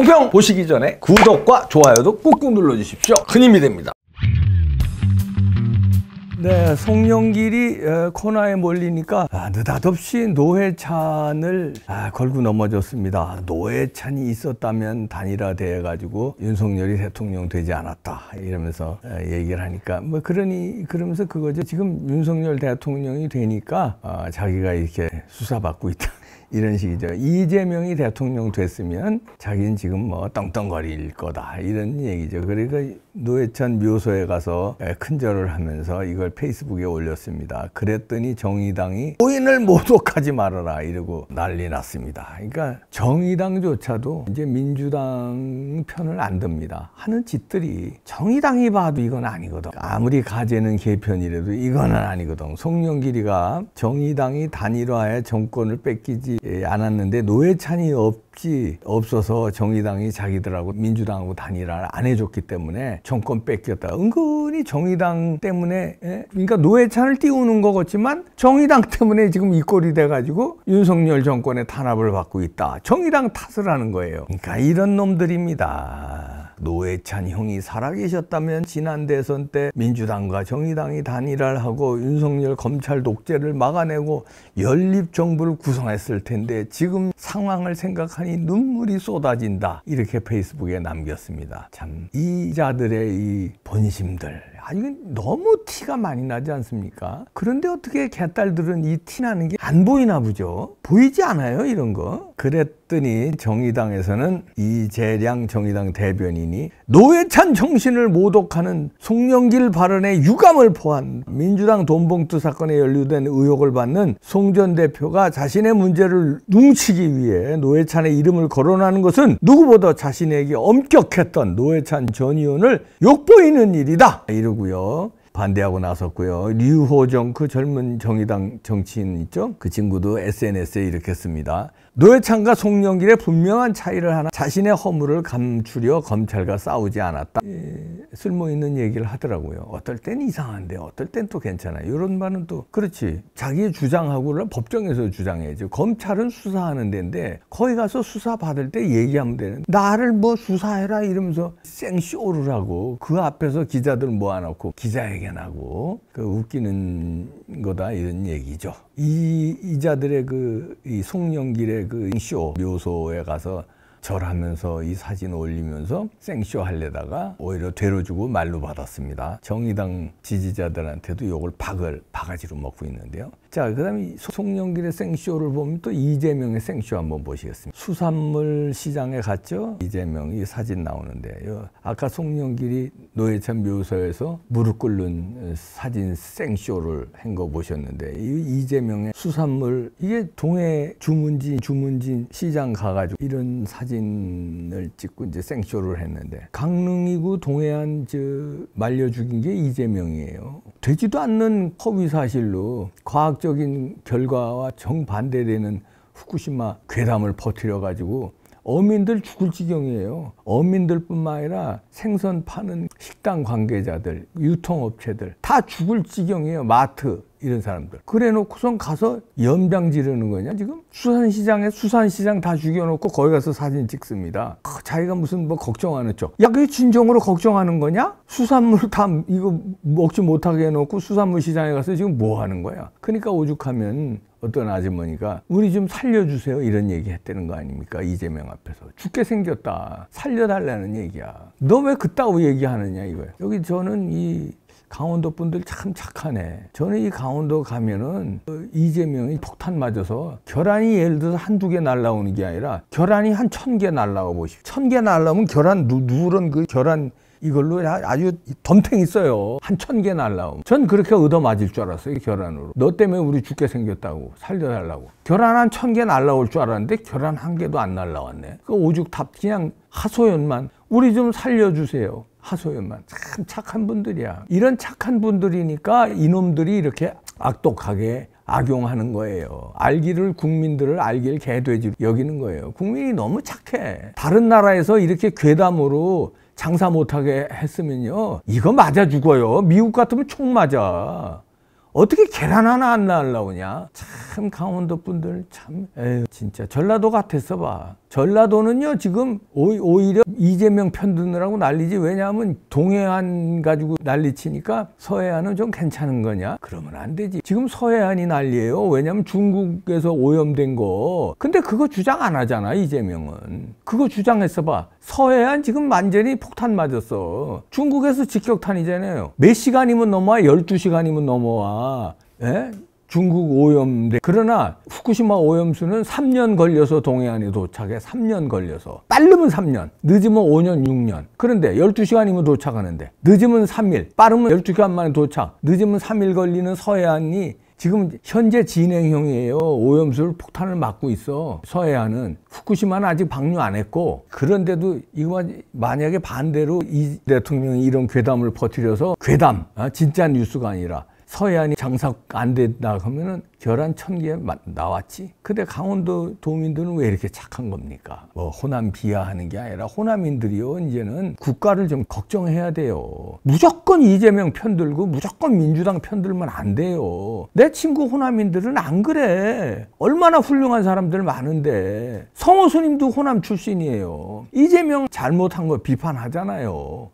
똥평 보시기 전에 구독과 좋아요도 꾹꾹 눌러주십시오. 큰 힘이 됩니다. 네, 송영길이 어, 코너에 몰리니까 아, 느닷없이 노회찬을 아, 걸고 넘어졌습니다. 노회찬이 있었다면 단일화 돼가지고 윤석열이 대통령 되지 않았다 이러면서 어, 얘기를 하니까 뭐 그러니 그러면서 그거죠. 지금 윤석열 대통령이 되니까 아, 자기가 이렇게 수사받고 있다. 이런 식이죠. 이재명이 대통령 됐으면 자기는 지금 뭐 떵떵거릴 거다 이런 얘기죠. 그러니까 노회찬 묘소에 가서 예, 큰절을 하면서 이걸 페이스북에 올렸습니다. 그랬더니 정의당이 호인을 모독하지 말아라 이러고 난리 났습니다. 그러니까 정의당조차도 이제 민주당 편을 안 듭니다. 하는 짓들이 정의당이 봐도 이건 아니거든. 아무리 가재는 개편이라도 이거는 아니거든. 송영길이가 정의당이 단일화에 정권을 뺏기지 않았는데 예, 노회찬이 없지 없어서 정의당이 자기들하고 민주당하고 단일화를 안 해줬기 때문에 정권 뺏겼다. 은근히 정의당 때문에 예? 그러니까 노회찬을 띄우는 것 같지만 정의당 때문에 지금 이 꼴이 돼가지고 윤석열 정권의 탄압을 받고 있다. 정의당 탓을 하는 거예요. 그러니까 이런 놈들입니다. 노회찬 형이 살아계셨다면 지난 대선 때 민주당과 정의당이 단일화를 하고 윤석열 검찰 독재를 막아내고 연립정부를 구성했을 텐데 지금 상황을 생각하니 눈물이 쏟아진다 이렇게 페이스북에 남겼습니다. 참 이자들의 이 본심들 아, 이건 너무 티가 많이 나지 않습니까? 그런데 어떻게 개딸들은 이 티 나는 게 안 보이나 보죠? 보이지 않아요, 이런 거. 그랬더니 정의당에서는 이재량 정의당 대변인이 노회찬 정신을 모독하는 송영길 발언에 유감을 포함 민주당 돈봉투 사건에 연루된 의혹을 받는 송전 대표가 자신의 문제를 뭉치기 위해 노회찬의 이름을 거론하는 것은 누구보다 자신에게 엄격했던 노회찬 전 의원을 욕보이는 일이다. 이러고 누구요? 반대하고 나섰고요. 류호정 그 젊은 정의당 정치인 있죠? 그 친구도 SNS에 이렇게 씁니다. 노회찬과 송영길의 분명한 차이를 하나 자신의 허물을 감추려 검찰과 싸우지 않았다. 예, 쓸모있는 얘기를 하더라고요. 어떨 땐 이상한데 어떨 땐 또 괜찮아요. 이런 말은 또 그렇지. 자기 주장하고를 법정에서 주장해야죠. 검찰은 수사하는 데인데 거기 가서 수사받을 때 얘기하면 되는 나를 뭐 수사해라 이러면서 생쇼를 하고 그 앞에서 기자들 모아놓고 기자회견하고 그 웃기는 거다 이런 얘기죠. 이 이자들의 그 이 송영길의 그쇼 묘소에 가서 절하면서 이 사진 올리면서 생쇼 할래다가 오히려 되로 주고 말로 받았습니다. 정의당 지지자들한테도 요걸 박을 바가지로 먹고 있는데요. 자, 그 다음에 송영길의 생쇼를 보면 또 이재명의 생쇼 한번 보시겠습니다. 수산물 시장에 갔죠? 이재명이 사진 나오는데, 아까 송영길이 노예찬 묘소에서 무릎 꿇는 사진 생쇼를 한 거 보셨는데, 이 이재명의 수산물, 이게 동해 주문진, 주문진 시장 가가지고 이런 사진을 찍고 이제 생쇼를 했는데, 강릉이고 동해안 저 말려 죽인 게 이재명이에요. 되지도 않는 허위사실로 과학 과학적인 결과와 정반대되는 후쿠시마 괴담을 퍼뜨려 가지고 어민들 죽을 지경이에요. 어민들뿐만 아니라 생선 파는 식당 관계자들, 유통업체들 다 죽을 지경이에요. 마트 이런 사람들. 그래 놓고선 가서 염장 지르는 거냐 지금? 수산시장에 수산시장 다 죽여놓고 거기 가서 사진 찍습니다. 아, 자기가 무슨 뭐 걱정하는 쪽. 야 그게 진정으로 걱정하는 거냐? 수산물 다 이거 먹지 못하게 해놓고 수산물 시장에 가서 지금 뭐 하는 거야? 그러니까 오죽하면 어떤 아주머니가 우리 좀 살려주세요 이런 얘기 했다는 거 아닙니까 이재명 앞에서 죽게 생겼다 살려달라는 얘기야 너 왜 그따위 얘기하느냐 이거야 여기 저는 이 강원도 분들 참 착하네. 저는 이 강원도 가면은 어, 이재명이 폭탄 맞아서 결란이 예를 들어서 한두 개 날라오는 게 아니라 결란이 한 천 개 날라와 보십시오. 천개 날라오면 결란 누런 그 결란 이걸로 아주 덤탱이 써요. 한 천 개 날라옴. 전 그렇게 얻어맞을 줄 알았어요. 결란으로. 너 때문에 우리 죽게 생겼다고. 살려달라고. 결란 한천 개 날라올 줄 알았는데 결란 한 개도 안 날라왔네. 그 오죽 답 그냥 하소연만 우리 좀 살려주세요. 하소연만. 참 착한 분들이야. 이런 착한 분들이니까 이놈들이 이렇게 악독하게 악용하는 거예요. 알기를 국민들을 알길 개돼지 여기는 거예요. 국민이 너무 착해. 다른 나라에서 이렇게 괴담으로 장사 못하게 했으면요. 이거 맞아 죽어요. 미국 같으면 총 맞아. 어떻게 계란 하나 안날라오냐참 강원도 분들 참 에휴 진짜 전라도 같았어 봐. 전라도는요 지금 오히려 이재명 편드느라고 난리지 왜냐하면 동해안 가지고 난리치니까 서해안은 좀 괜찮은 거냐? 그러면 안 되지. 지금 서해안이 난리예요. 왜냐하면 중국에서 오염된 거. 근데 그거 주장 안 하잖아 이재명은. 그거 주장했어 봐. 서해안 지금 완전히 폭탄 맞았어. 중국에서 직격탄이잖아요. 몇 시간이면 넘어와? 12시간이면 넘어와. 에? 예? 중국 오염돼. 그러나 후쿠시마 오염수는 3년 걸려서 동해안에 도착해. 3년 걸려서. 빠르면 3년, 늦으면 5년, 6년. 그런데 12시간이면 도착하는데. 늦으면 3일, 빠르면 12시간 만에 도착. 늦으면 3일 걸리는 서해안이 지금 현재 진행형이에요. 오염수를 폭탄을 맞고 있어. 서해안은. 후쿠시마는 아직 방류 안 했고 그런데도 이거 만약에 반대로 이 대통령이 이런 괴담을 퍼뜨려서 괴담, 아, 진짜 뉴스가 아니라 서해안이 장사 안 된다 하면은 결한천개 나왔지. 근데 강원도 도민들은 왜 이렇게 착한 겁니까? 뭐 호남 비하하는 게 아니라 호남인들이요 이제는 국가를 좀 걱정해야 돼요. 무조건 이재명 편들고 무조건 민주당 편들면 안 돼요. 내 친구 호남인들은 안 그래. 얼마나 훌륭한 사람들 많은데 성호수님도 호남 출신이에요. 이재명 잘못한 거 비판하잖아요.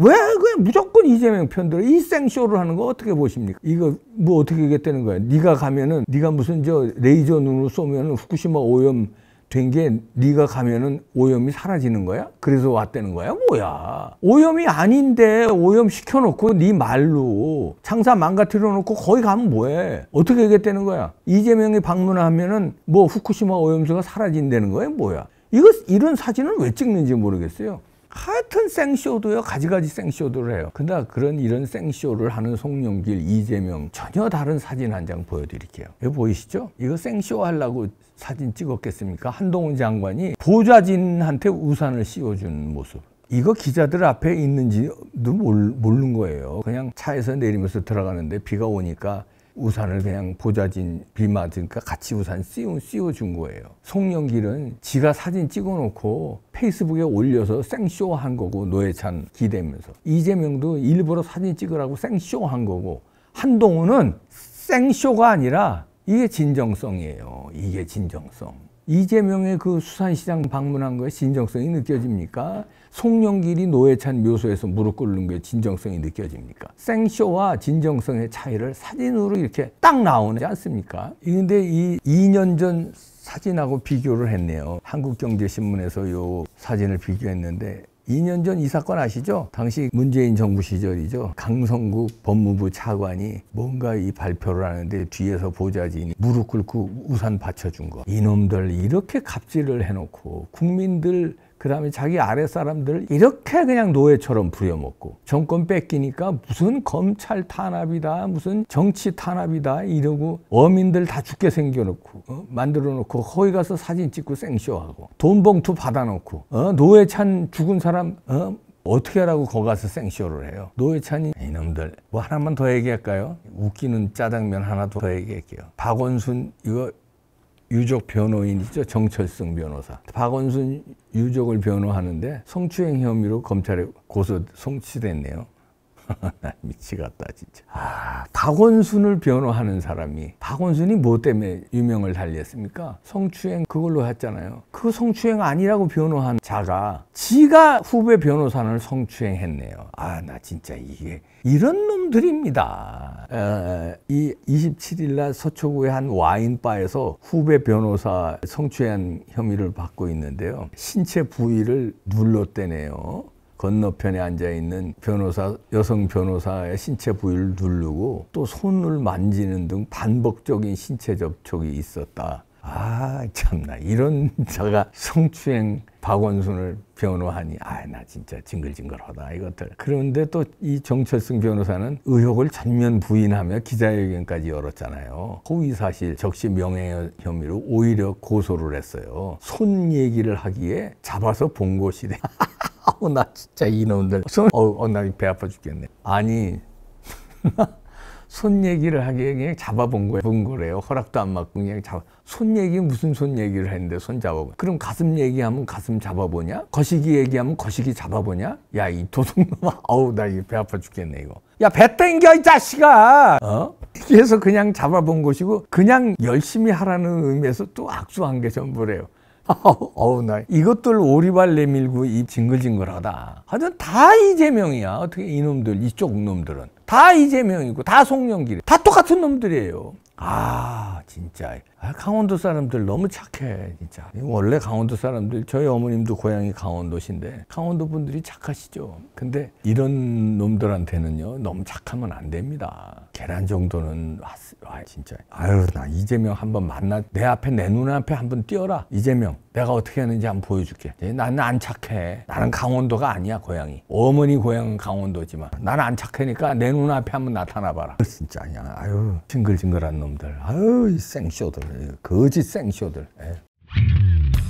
왜 그냥 무조건 이재명 편들어 일생쇼를 하는 거 어떻게 보십니까? 이거 뭐 어떻게 얘기했다는 거야? 네가 가면은 네가 무슨 저 레이저 눈으로 쏘면은 후쿠시마 오염 된게 네가 가면은 오염이 사라지는 거야? 그래서 왔다는 거야? 뭐야? 오염이 아닌데 오염 시켜놓고 네 말로 창사 망가뜨려 놓고 거기 가면 뭐해? 어떻게 얘기했다는 거야? 이재명이 방문하면은 뭐 후쿠시마 오염수가 사라진다는 거야? 뭐야? 이거 이런 사진을 왜 찍는지 모르겠어요. 하여튼 생쇼도요 가지가지 생쇼도를 해요 근데 그런 이런 생쇼를 하는 송영길 이재명 전혀 다른 사진 한 장 보여드릴게요 이거 보이시죠 이거 생쇼 하려고 사진 찍었겠습니까 한동훈 장관이 보좌진한테 우산을 씌워준 모습 이거 기자들 앞에 있는지도 모르는 거예요 그냥 차에서 내리면서 들어가는데 비가 오니까 우산을 그냥 보좌진비 맞으니까 같이 우산 씌워, 씌워준 거예요. 송영길은 지가 사진 찍어놓고 페이스북에 올려서 생쇼한 거고 노회찬 기대면서 이재명도 일부러 사진 찍으라고 생쇼한 거고 한동훈은 생쇼가 아니라 이게 진정성이에요. 이게 진정성. 이재명의 그 수산시장 방문한 거에 진정성이 느껴집니까? 송영길이 노회찬 묘소에서 무릎 꿇는 게 진정성이 느껴집니까? 생쇼와 진정성의 차이를 사진으로 이렇게 딱 나오지 않습니까? 그런데 이 2년 전 사진하고 비교를 했네요. 한국경제신문에서 요 사진을 비교했는데 2년 전 이 사건 아시죠? 당시 문재인 정부 시절이죠. 강성국 법무부 차관이 뭔가 이 발표를 하는데 뒤에서 보좌진이 무릎 꿇고 우산 받쳐준 거. 이놈들 이렇게 갑질을 해놓고 국민들 그 다음에 자기 아래 사람들 이렇게 그냥 노예처럼 부려먹고 정권 뺏기니까 무슨 검찰 탄압이다 무슨 정치 탄압이다 이러고 어민들 다 죽게 생겨놓고 어? 만들어놓고 거기 가서 사진 찍고 생쇼하고 돈 봉투 받아놓고 어? 노예 찬 죽은 사람 어? 어떻게 하라고 거 가서 생쇼를 해요. 노회찬이 이놈들 뭐 하나만 더 얘기할까요? 웃기는 짜장면 하나 더 얘기할게요. 박원순 이거 유족 변호인이죠. 정철승 변호사. 박원순 유족을 변호하는데 성추행 혐의로 검찰에 고소 송치됐네요. 미치겠다 진짜. 아, 박원순을 변호하는 사람이 박원순이 뭐 때문에 유명을 달리했습니까? 성추행 그걸로 했잖아요. 그 성추행 아니라고 변호한 자가 지가 후배 변호사를 성추행했네요. 아 나 진짜 이게 이런 놈들입니다. 에, 27일 날 서초구의 한 와인바에서 후배 변호사 성추행 혐의를 받고 있는데요. 신체 부위를 눌렀대네요. 건너편에 앉아 있는 변호사 여성 변호사의 신체 부위를 누르고 또 손을 만지는 등 반복적인 신체 접촉이 있었다. 아 참나 이런 자가 성추행 박원순을 변호하니 아 나 진짜 징글징글하다 이것들 그런데 또 이 정철승 변호사는 의혹을 전면 부인하며 기자회견까지 열었잖아요 허위사실 적시 명예 혐의로 오히려 고소를 했어요 손 얘기를 하기에 잡아서 본것이래 아우 어, 나 진짜 이놈들 어우 어, 어 나배 아파 죽겠네 아니 손 얘기를 하기에 그냥 잡아본 거예요 본 거래요 허락도 안 받고 그냥 잡아 손 얘기 무슨 손 얘기를 했는데 손 잡아보 그럼 가슴 얘기하면 가슴 잡아보냐 거시기 얘기하면 거시기 잡아보냐 야 이 도둑놈아 아우 나 이 배 아파 죽겠네 이거 야 배 땡겨 이 자식아 어? 그래서 그냥 잡아본 것이고 그냥 열심히 하라는 의미에서 또 악수한 게 전부래요 어우 나 이것들 오리발 내밀고 이 징글징글하다 하여튼 다 이재명이야 어떻게 이놈들 이쪽 놈들은 다 이재명이고 다 송영길이 다 똑같은 놈들이에요 아 진짜 아, 강원도 사람들 너무 착해 진짜 원래 강원도 사람들 저희 어머님도 고향이 강원도신데 강원도 분들이 착하시죠 근데 이런 놈들한테는요 너무 착하면 안 됩니다 계란 정도는 왔 와, 와 진짜 아유 나 이재명 한번 만나 내 앞에 내 눈앞에 한번 뛰어라 이재명 내가 어떻게 하는지 한번 보여줄게 나는 예, 안 착해 나는 강원도가 아니야 고향이 어머니 고향은 강원도지만 나는 안 착하니까 내 눈앞에 한번 나타나 봐라 진짜 아니야 아유 징글징글한 놈들 아유 이 생쇼들 예, 거짓 생쇼들. 예.